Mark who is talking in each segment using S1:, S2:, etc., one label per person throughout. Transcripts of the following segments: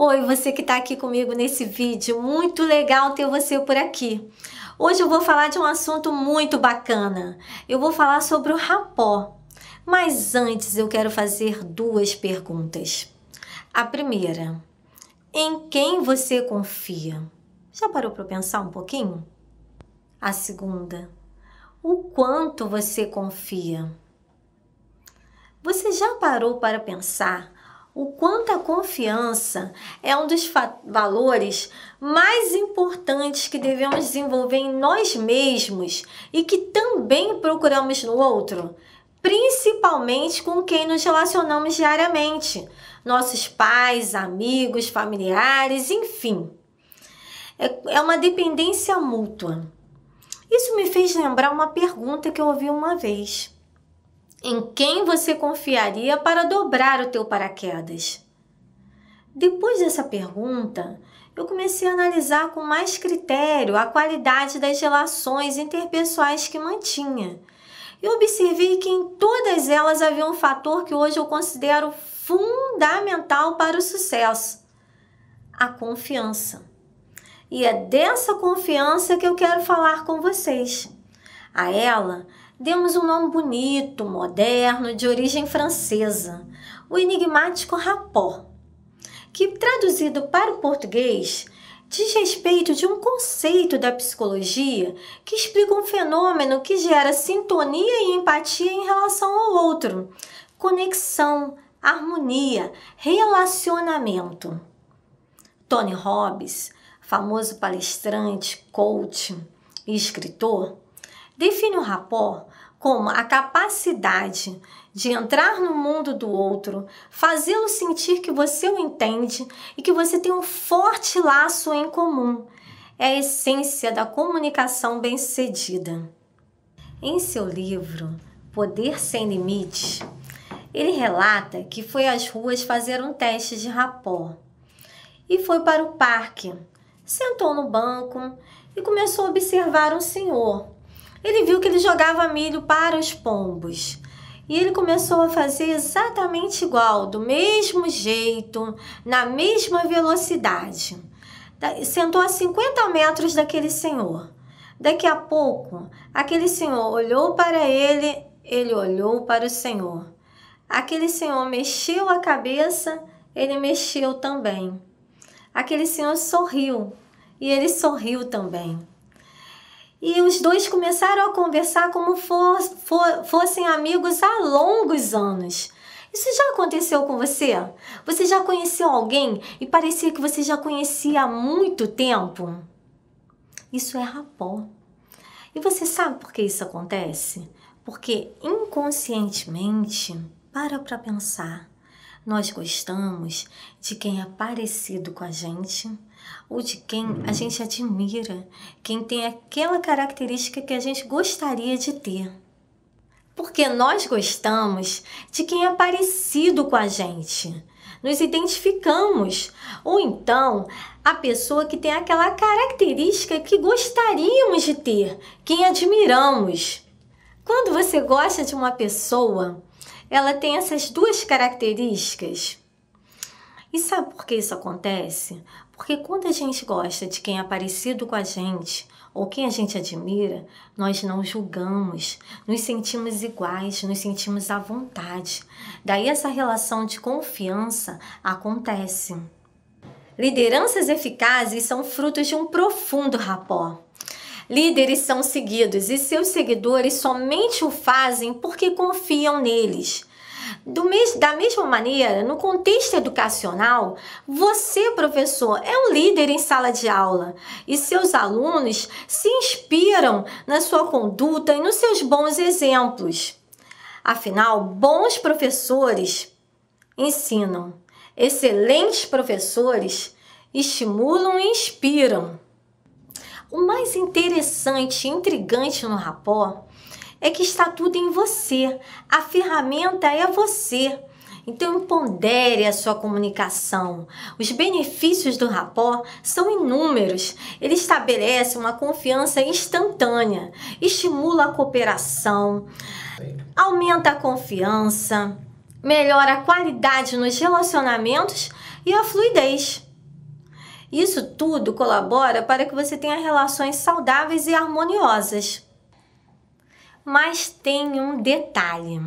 S1: Oi, você que está aqui comigo nesse vídeo, muito legal ter você por aqui. Hoje eu vou falar de um assunto muito bacana. Eu vou falar sobre o rapó. Mas antes eu quero fazer duas perguntas. A primeira, em quem você confia? Já parou para pensar um pouquinho? A segunda, o quanto você confia? Você já parou para pensar o quanto a confiança é um dos valores mais importantes que devemos desenvolver em nós mesmos e que também procuramos no outro, principalmente com quem nos relacionamos diariamente, nossos pais, amigos, familiares, enfim. É, é uma dependência mútua. Isso me fez lembrar uma pergunta que eu ouvi uma vez. Em quem você confiaria para dobrar o teu paraquedas? Depois dessa pergunta, eu comecei a analisar com mais critério a qualidade das relações interpessoais que mantinha. E observei que em todas elas havia um fator que hoje eu considero fundamental para o sucesso: a confiança. E é dessa confiança que eu quero falar com vocês. A ela Demos um nome bonito, moderno, de origem francesa, o enigmático rapó, que traduzido para o português diz respeito de um conceito da psicologia que explica um fenômeno que gera sintonia e empatia em relação ao outro, conexão, harmonia, relacionamento. Tony Robbins, famoso palestrante, coach e escritor, Define o rapport como a capacidade de entrar no mundo do outro, fazê-lo sentir que você o entende e que você tem um forte laço em comum. É a essência da comunicação bem-sucedida. Em seu livro Poder Sem Limites, ele relata que foi às ruas fazer um teste de rapó e foi para o parque. Sentou no banco e começou a observar um senhor ele viu que ele jogava milho para os pombos. E ele começou a fazer exatamente igual, do mesmo jeito, na mesma velocidade. Sentou a 50 metros daquele senhor. Daqui a pouco, aquele senhor olhou para ele, ele olhou para o senhor. Aquele senhor mexeu a cabeça, ele mexeu também. Aquele senhor sorriu e ele sorriu também. E os dois começaram a conversar como for, for, fossem amigos há longos anos. Isso já aconteceu com você? Você já conheceu alguém e parecia que você já conhecia há muito tempo? Isso é rapó. E você sabe por que isso acontece? Porque inconscientemente, para para pensar, nós gostamos de quem é parecido com a gente ou de quem a uhum. gente admira, quem tem aquela característica que a gente gostaria de ter. Porque nós gostamos de quem é parecido com a gente, nos identificamos, ou então a pessoa que tem aquela característica que gostaríamos de ter, quem admiramos. Quando você gosta de uma pessoa, ela tem essas duas características e sabe por que isso acontece? Porque quando a gente gosta de quem é parecido com a gente ou quem a gente admira, nós não julgamos, nos sentimos iguais, nos sentimos à vontade. Daí essa relação de confiança acontece. Lideranças eficazes são frutos de um profundo rapó. Líderes são seguidos e seus seguidores somente o fazem porque confiam neles. Do, da mesma maneira, no contexto educacional, você, professor, é um líder em sala de aula e seus alunos se inspiram na sua conduta e nos seus bons exemplos. Afinal, bons professores ensinam, excelentes professores estimulam e inspiram. O mais interessante e intrigante no rapport é que está tudo em você. A ferramenta é você. Então pondere a sua comunicação. Os benefícios do rapó são inúmeros. Ele estabelece uma confiança instantânea, estimula a cooperação, aumenta a confiança, melhora a qualidade nos relacionamentos e a fluidez. Isso tudo colabora para que você tenha relações saudáveis e harmoniosas. Mas tem um detalhe.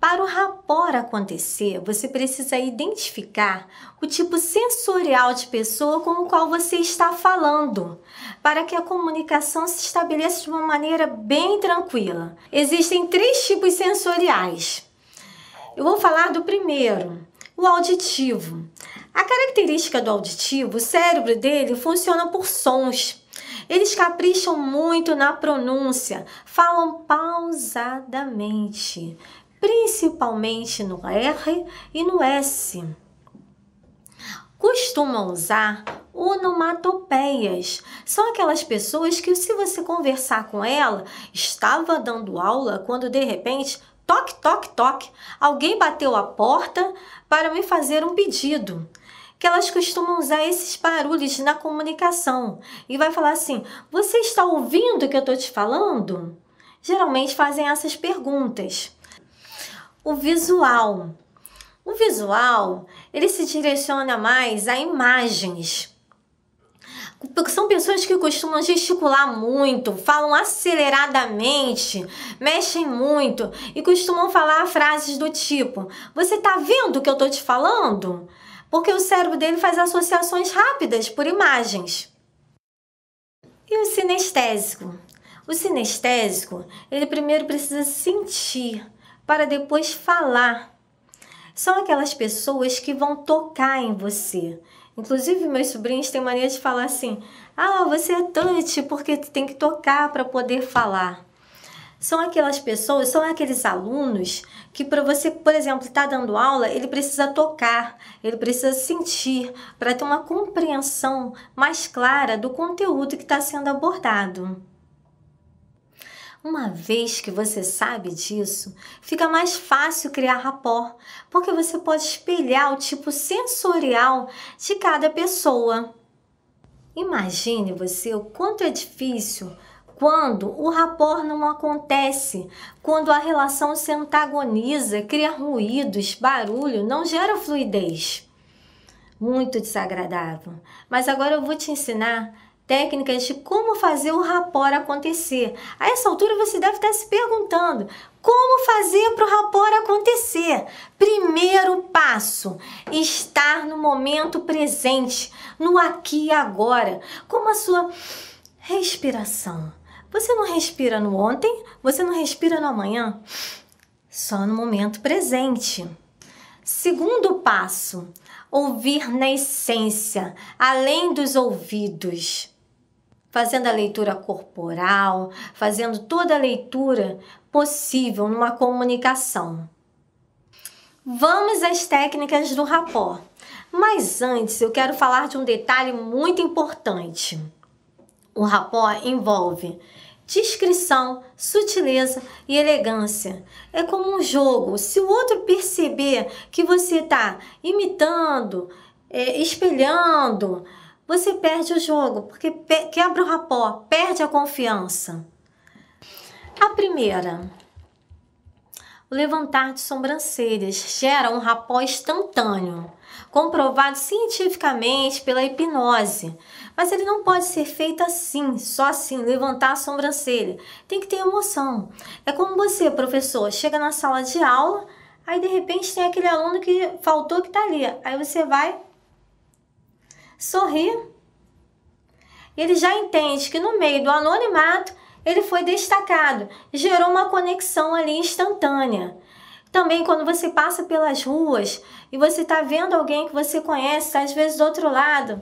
S1: Para o rapor acontecer, você precisa identificar o tipo sensorial de pessoa com o qual você está falando, para que a comunicação se estabeleça de uma maneira bem tranquila. Existem três tipos sensoriais. Eu vou falar do primeiro, o auditivo. A característica do auditivo, o cérebro dele funciona por sons. Eles capricham muito na pronúncia, falam pausadamente, principalmente no R e no S. Costumam usar onomatopeias. São aquelas pessoas que, se você conversar com ela, estava dando aula quando de repente, toque, toque, toque, alguém bateu a porta para me fazer um pedido que elas costumam usar esses barulhos na comunicação e vai falar assim: "Você está ouvindo o que eu estou te falando?" Geralmente fazem essas perguntas. O visual. O visual, ele se direciona mais a imagens. São pessoas que costumam gesticular muito, falam aceleradamente, mexem muito e costumam falar frases do tipo: Você tá vendo o que eu tô te falando? porque o cérebro dele faz associações rápidas por imagens. E o sinestésico? O sinestésico, ele primeiro precisa sentir para depois falar. São aquelas pessoas que vão tocar em você. Inclusive, meus sobrinhos têm mania de falar assim: ah, você é touch porque tem que tocar para poder falar são aquelas pessoas, são aqueles alunos que para você, por exemplo, estar tá dando aula, ele precisa tocar, ele precisa sentir para ter uma compreensão mais clara do conteúdo que está sendo abordado. Uma vez que você sabe disso, fica mais fácil criar rapport, porque você pode espelhar o tipo sensorial de cada pessoa. Imagine você o quanto é difícil quando o rapor não acontece, quando a relação se antagoniza, cria ruídos, barulho, não gera fluidez. Muito desagradável. Mas agora eu vou te ensinar técnicas de como fazer o rapor acontecer. A essa altura você deve estar se perguntando: como fazer para o rapor acontecer? Primeiro passo: estar no momento presente, no aqui e agora, como a sua respiração você não respira no ontem, você não respira no amanhã, só no momento presente. Segundo passo: ouvir na essência, além dos ouvidos. Fazendo a leitura corporal, fazendo toda a leitura possível numa comunicação. Vamos às técnicas do rapport. Mas antes eu quero falar de um detalhe muito importante. O rapó envolve discrição, sutileza e elegância. É como um jogo. Se o outro perceber que você está imitando, é, espelhando, você perde o jogo, porque quebra o rapó, perde a confiança. A primeira, o levantar de sobrancelhas gera um rapó instantâneo comprovado cientificamente pela hipnose. Mas ele não pode ser feito assim, só assim, levantar a sobrancelha. Tem que ter emoção. É como você, professor, chega na sala de aula, aí de repente tem aquele aluno que faltou que está ali. Aí você vai sorrir. Ele já entende que no meio do anonimato ele foi destacado, gerou uma conexão ali instantânea. Também quando você passa pelas ruas e você está vendo alguém que você conhece, tá, às vezes do outro lado,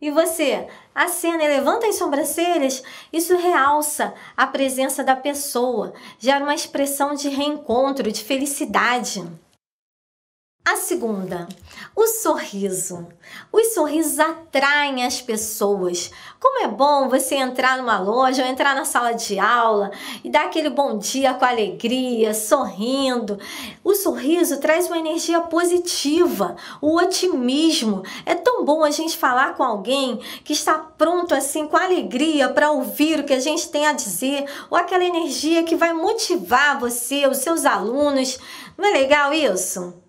S1: e você acena e levanta as sobrancelhas, isso realça a presença da pessoa, gera uma expressão de reencontro, de felicidade. A segunda, o sorriso. Os sorrisos atraem as pessoas. Como é bom você entrar numa loja ou entrar na sala de aula e dar aquele bom dia com alegria, sorrindo. O sorriso traz uma energia positiva, o otimismo. É tão bom a gente falar com alguém que está pronto assim com alegria para ouvir o que a gente tem a dizer, ou aquela energia que vai motivar você, os seus alunos. Não é legal isso?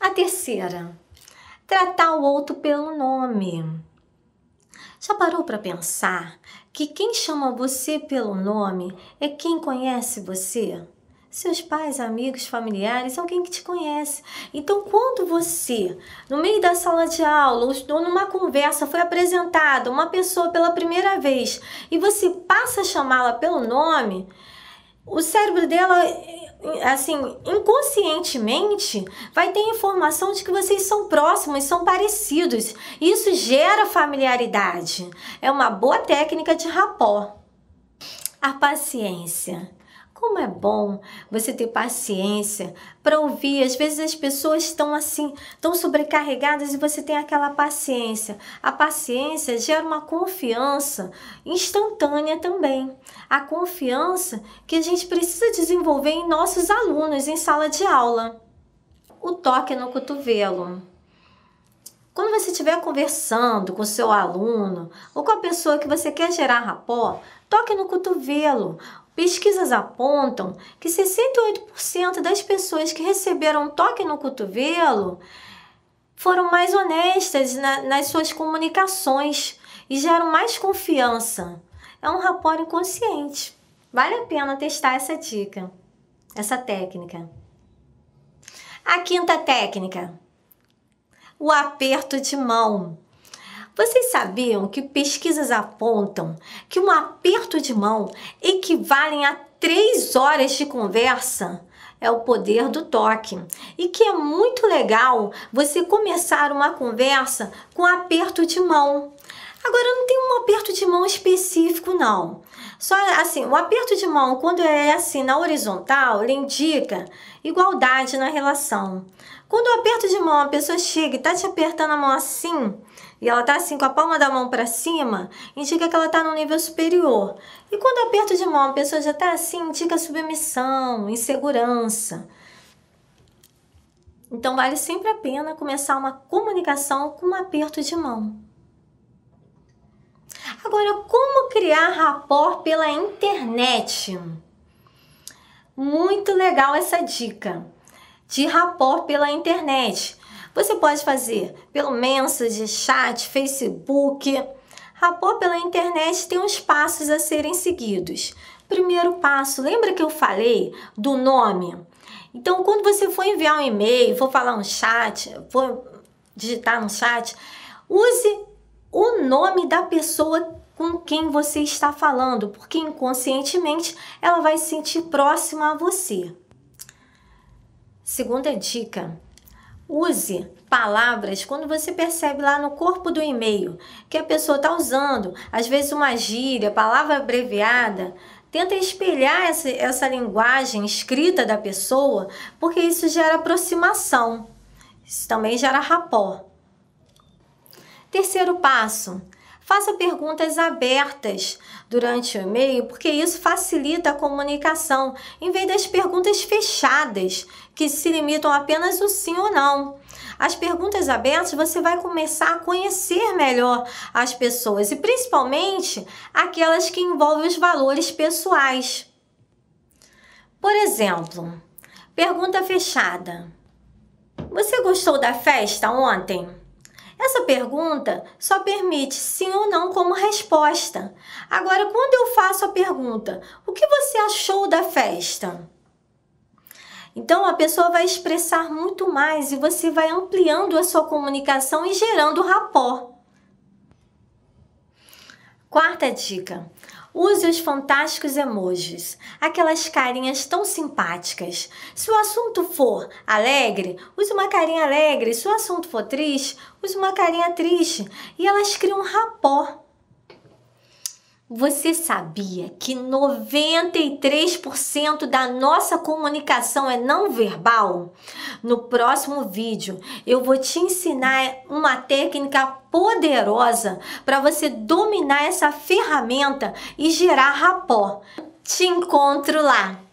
S1: A terceira, tratar o outro pelo nome. Já parou para pensar que quem chama você pelo nome é quem conhece você? Seus pais, amigos, familiares, alguém que te conhece. Então, quando você, no meio da sala de aula ou numa conversa, foi apresentada uma pessoa pela primeira vez e você passa a chamá-la pelo nome, o cérebro dela assim, inconscientemente, vai ter informação de que vocês são próximos, são parecidos. Isso gera familiaridade. É uma boa técnica de rapó. A paciência. Como é bom você ter paciência para ouvir. Às vezes as pessoas estão assim, tão sobrecarregadas e você tem aquela paciência. A paciência gera uma confiança instantânea também. A confiança que a gente precisa desenvolver em nossos alunos em sala de aula. O toque no cotovelo. Quando você estiver conversando com seu aluno ou com a pessoa que você quer gerar rapó, toque no cotovelo. Pesquisas apontam que 68% das pessoas que receberam um toque no cotovelo foram mais honestas na, nas suas comunicações e geram mais confiança. É um rapor inconsciente. Vale a pena testar essa dica, essa técnica. A quinta técnica: o aperto de mão. Vocês sabiam que pesquisas apontam que um aperto de mão equivale a três horas de conversa? é o poder do toque. E que é muito legal você começar uma conversa com aperto de mão. Agora não tem um aperto de mão específico não. Só assim, o aperto de mão quando é assim na horizontal, ele indica igualdade na relação. Quando o aperto de mão a pessoa chega e está te apertando a mão assim, e ela tá assim com a palma da mão para cima, indica que ela tá num nível superior. E quando aperto de mão a pessoa já tá assim, indica submissão, insegurança. Então vale sempre a pena começar uma comunicação com um aperto de mão. Agora, como criar rapport pela internet? Muito legal essa dica de rapport pela internet. Você pode fazer pelo Messenger, chat, Facebook. Rapô pela internet tem uns passos a serem seguidos. Primeiro passo, lembra que eu falei do nome? Então, quando você for enviar um e-mail, for falar um chat, for digitar um chat, use o nome da pessoa com quem você está falando, porque inconscientemente ela vai se sentir próxima a você. Segunda dica: Use palavras quando você percebe lá no corpo do e-mail que a pessoa está usando, às vezes uma gíria, palavra abreviada. Tenta espelhar essa, essa linguagem escrita da pessoa, porque isso gera aproximação. Isso também gera rapó. Terceiro passo: Faça perguntas abertas durante o e-mail, porque isso facilita a comunicação, em vez das perguntas fechadas, que se limitam apenas o sim ou não. As perguntas abertas você vai começar a conhecer melhor as pessoas e principalmente aquelas que envolvem os valores pessoais. Por exemplo, pergunta fechada: Você gostou da festa ontem? Essa pergunta só permite sim ou não como resposta. Agora, quando eu faço a pergunta, o que você achou da festa? Então a pessoa vai expressar muito mais e você vai ampliando a sua comunicação e gerando rapó. Quarta dica: Use os fantásticos emojis, aquelas carinhas tão simpáticas. Se o assunto for alegre, use uma carinha alegre. Se o assunto for triste, use uma carinha triste. E elas criam um rapport você sabia que 93% da nossa comunicação é não verbal? No próximo vídeo eu vou te ensinar uma técnica poderosa para você dominar essa ferramenta e gerar rapó. Te encontro lá!